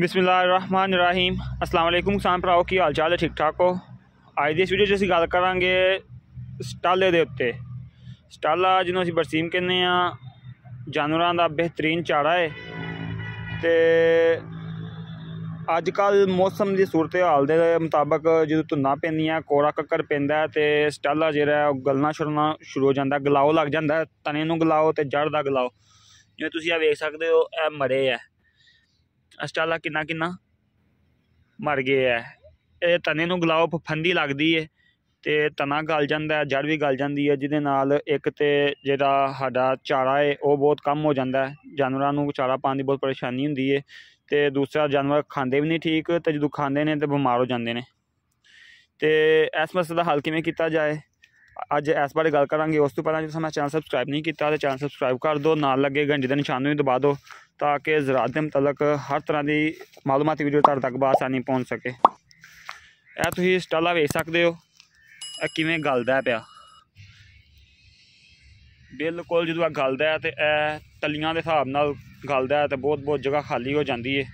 ਰਹੀਮ ਅਸਲਾਮ ਅਲੈਕੁਮ ਕਿਸਾਨ ਭਰਾਓ ਕੀ ਹਾਲ ਚਾਲ ਹੈ ਠੀਕ ਠਾਕ ਹੋ ਅੱਜ ਦੀ ਇਸ ਵੀਡੀਓ 'ਚ ਅਸੀਂ ਗੱਲ ਕਰਾਂਗੇ ਸਟਾਲੇ ਦੇ ਉੱਤੇ ਸਟਾਲਾ ਜਿਹਨੂੰ ਅਸੀਂ ਬਰਸੀਮ ਕਹਿੰਦੇ ਆ ਜਾਨਵਰਾਂ ਦਾ ਬਿਹਤਰੀਨ ਚਾਰਾ ਹੈ ਤੇ ਅੱਜ ਕੱਲ ਮੌਸਮ ਦੀ ਸੂਰਤ ਹਾਲ ਦੇ ਮੁਤਾਬਕ ਜਦੋਂ ਧੁੰਨਾ ਪੈਂਦੀਆਂ ਕੋਰਾ ਕੱਕਰ ਪੈਂਦਾ ਤੇ ਸਟਾਲਾ ਜਿਹੜਾ ਉਹ ਗਲਣਾ ਛੁਰਨਾ ਸ਼ੁਰੂ ਹੋ ਜਾਂਦਾ ਗਲਾਓ ਲੱਗ ਜਾਂਦਾ ਤਣੇ ਨੂੰ ਗਲਾਓ ਤੇ ਜੜ ਦਾ ਗਲਾਓ ਜਿਵੇਂ ਤੁਸੀਂ ਆ ਵੇਖ ਸਕਦੇ ਹੋ ਇਹ ਮਰੇ ਆ ਅਸਟਾਲਾ ਕਿੰਨਾ ਕਿੰਨਾ ਮਰ ਗਏ ਐ ਇਹ ਤਨੇ ਨੂੰ ਗਲਾਉ ਫੰਦੀ ਲੱਗਦੀ ਏ ਤੇ ਤਨਾ ਗਲ ਜਾਂਦਾ ਹੈ ਜੜ ਵੀ ਗਲ ਜਾਂਦੀ ਹੈ ਜਿਹਦੇ ਨਾਲ ਇੱਕ ਤੇ ਜਿਹੜਾ ਸਾਡਾ ਚਾਰਾ ਏ ਉਹ ਬਹੁਤ ਕਮ ਹੋ ਜਾਂਦਾ ਹੈ ਜਾਨਵਰਾਂ ਨੂੰ ਚਾਰਾ ਪਾਣ ਦੀ ਬਹੁਤ ਪਰੇਸ਼ਾਨੀ ਹੁੰਦੀ ਏ ਤੇ ਦੂਸਰਾ ਜਾਨਵਰ ਖਾਂਦੇ ਵੀ ਨਹੀਂ ਠੀਕ ਤੇ ਜਦੋਂ ਖਾਂਦੇ ਨੇ ਤੇ ਬਿਮਾਰ ਹੋ ਜਾਂਦੇ ਨੇ ਤੇ ਇਸ ਮਸਲੇ ਦਾ ਹੱਲ ਕਿਵੇਂ ਕੀਤਾ ਜਾਏ ਅੱਜ ਇਸ ਬਾਰੇ ਗੱਲ ਕਰਾਂਗੇ ਉਸ ਤੋਂ ਪਹਿਲਾਂ ਜੇ ਤੁਸੀਂ ਮੇਰਾ ਚੈਨਲ ਸਬਸਕ੍ਰਾਈਬ ਨਹੀਂ ਕੀਤਾ ਤਾਂ ਚੈਨਲ ਸਬਸਕ੍ਰਾਈਬ ਕਰ ਦਿਓ ਨਾਲ ਲੱਗੇ ਘੰਟੀ ਦੇ ਨਿਸ਼ਾਨ ਨੂੰ ਦਬਾ ਦਿਓ ਤਾਂ ਕਿ ਜ਼ਰਾ ਦੇ ਮੁਤਲਕ ਹਰ ਤਰ੍ਹਾਂ ਦੀ ਮਾਲੂਮਾਤੀ ਵੀਡੀਓ ਤੁਹਾਡੇ ਤੱਕ ਬਾਸਾਨੀ ਪਹੁੰਚ ਸਕੇ ਇਹ ਤੁਸੀਂ ਸਟਾਲਾ ਵੇਖ ਸਕਦੇ ਹੋ ਇਹ ਕਿਵੇਂ ਗਲਦਾ ਪਿਆ ਬਿਲਕੁਲ ਜਦੋਂ ਇਹ ਗਲਦਾ ਹੈ ਤੇ ਇਹ ਤਲੀਆਂ ਦੇ ਹਿਸਾਬ ਨਾਲ ਗਲਦਾ ਹੈ ਤੇ ਬਹੁਤ ਬਹੁਤ ਜਗ੍ਹਾ ਖਾਲੀ ਹੋ ਜਾਂਦੀ ਹੈ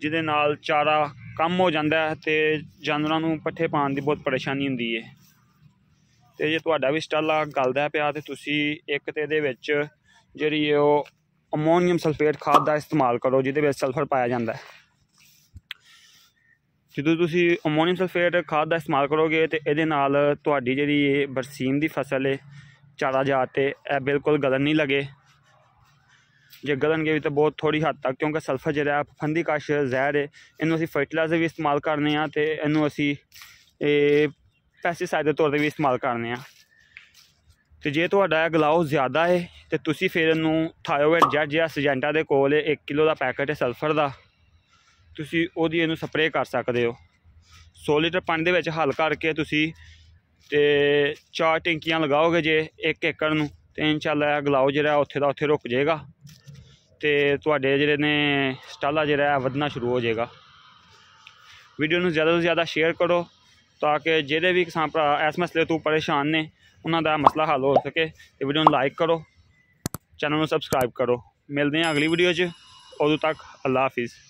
ਜਿਹਦੇ ਨਾਲ ਚਾਰਾ ਕੰਮ ਹੋ ਜਾਂਦਾ ਹੈ ਤੇ ਜਾਨਵਰਾਂ ਨੂੰ ਪੱਠੇ ਪਾਣ ਦੀ ਬਹੁਤ ਪਰੇਸ਼ਾਨੀ ਹੁੰਦੀ ਹੈ ਤੇ ਜੇ ਤੁਹਾਡਾ ਵੀ ਸਟਾਲਾ ਗਲਦਾ ਪਿਆ ਤੇ ਤੁਸੀਂ ਇੱਕ ਤੇ ਇਹਦੇ ਵਿੱਚ ਜਿਹੜੀ ਉਹ ਅਮੋਨੀਅਮ ਸਲਫੇਟ ਖਾਦ ਦਾ ਇਸਤੇਮਾਲ ਕਰੋ ਜਿਹਦੇ ਵਿੱਚ ਸਲਫਰ ਪਾਇਆ ਜਾਂਦਾ ਹੈ ਜਦੋਂ ਤੁਸੀਂ ਅਮੋਨੀਅਮ ਸਲਫੇਟ ਖਾਦ ਦਾ ਇਸਤੇਮਾਲ ਕਰੋਗੇ ਤੇ ਇਹਦੇ ਨਾਲ ਤੁਹਾਡੀ ਜਿਹੜੀ ਇਹ ਬਰਸੀਮ ਦੀ ਫਸਲ ਹੈ ਚਾਰਾ ਜਾ ਤੇ ਇਹ ਬਿਲਕੁਲ ਗਲਨ ਨਹੀਂ ਲਗੇ ਜੇ ਗਲਣਗੇ ਵੀ ਤਾਂ ਬਹੁਤ ਥੋੜੀ ਹੱਦ ਤੱਕ ਕਿਉਂਕਿ ਸਲਫਰ ਜਿਹੜਾ ਫੰਦੀ ਕਾਸ਼ ਜ਼ਹਿਰ ਹੈ ਇਹਨੂੰ ਅਸੀਂ ਫਰਟੀਲਾਈਜ਼ਰ ਵੀ ਇਸਤੇਮਾਲ ਕਰਨੇ ਆ ਤੇ ਇਹਨੂੰ ਅਸੀਂ ਇਹ ਪੈਸਟੀਸਾਈਡ ਦੇ ਤੌਰ ਤੇ ਵੀ ਇਸਤੇਮਾਲ ਕਰਨੇ ਆ ਤੇ ਜੇ ਤੁਹਾਡਾ ਗਲਾਉ ਜ਼ਿਆਦਾ ਹੈ ਤੇ ਤੁਸੀਂ ਫਿਰ ਇਹਨੂੰ ਥਾਇਓਵੈਟ ਜੱਜ ਜਾਂ ਸਜੈਂਟਾ ਦੇ ਕੋਲ 1 ਕਿਲੋ ਦਾ ਪੈਕੇਟ ਹੈ ਸਲਫਰ ਦਾ ਤੁਸੀਂ ਉਹਦੀ ਇਹਨੂੰ ਸਪਰੇਅ ਕਰ ਸਕਦੇ ਹੋ 100 ਲੀਟਰ ਪਾਣੀ ਦੇ ਵਿੱਚ ਹਲ ਕਰਕੇ ਤੁਸੀਂ ਤੇ ਚਾਰ ਟੈਂਕੀਆਂ ਲਗਾਓਗੇ ਜੇ 1 ਏਕੜ ਨੂੰ ਤੇ ਇਨਸ਼ਾਅੱਲਾ ਇਹ ਗਲਾਉ ਜਿਹੜਾ ਉੱਥੇ ਦਾ ਉੱਥੇ ਰੁਕ ਜਾਏਗਾ ਤੇ ਤੁਹਾਡੇ ਜਿਹੜੇ ਨੇ ਸਟਾਲਾ ਜਿਹੜਾ ਵਧਣਾ ਸ਼ੁਰੂ ਹੋ ਜਾਏਗਾ ਵੀਡੀਓ ਨੂੰ ਜ਼ਿਆਦਾ ਤੋਂ ਜ਼ਿਆਦਾ ਸ਼ੇਅਰ ਕਰੋ ਤਾਂ ਕਿ ਜਿਹੜੇ ਵੀ ਕਿਸਾਨ ਭਰਾ ਇਸ ਮਸਲੇ ਤੋਂ ਪਰੇਸ਼ਾਨ ਨੇ ਉਹਨਾਂ ਦਾ ਮਸਲਾ ਹੱਲ ਹੋ ਸਕੇ ਤੇ ਵੀਡੀਓ ਨੂੰ ਲਾਈਕ ਕਰੋ ਚੈਨਲ ਨੂੰ ਸਬਸਕ੍ਰਾਈਬ ਕਰੋ ਮਿਲਦੇ ਹਾਂ ਅਗਲੀ ਵੀਡੀਓ 'ਚ ਉਦੋਂ ਤੱਕ ਅੱਲਾ ਹਾਫਿਜ਼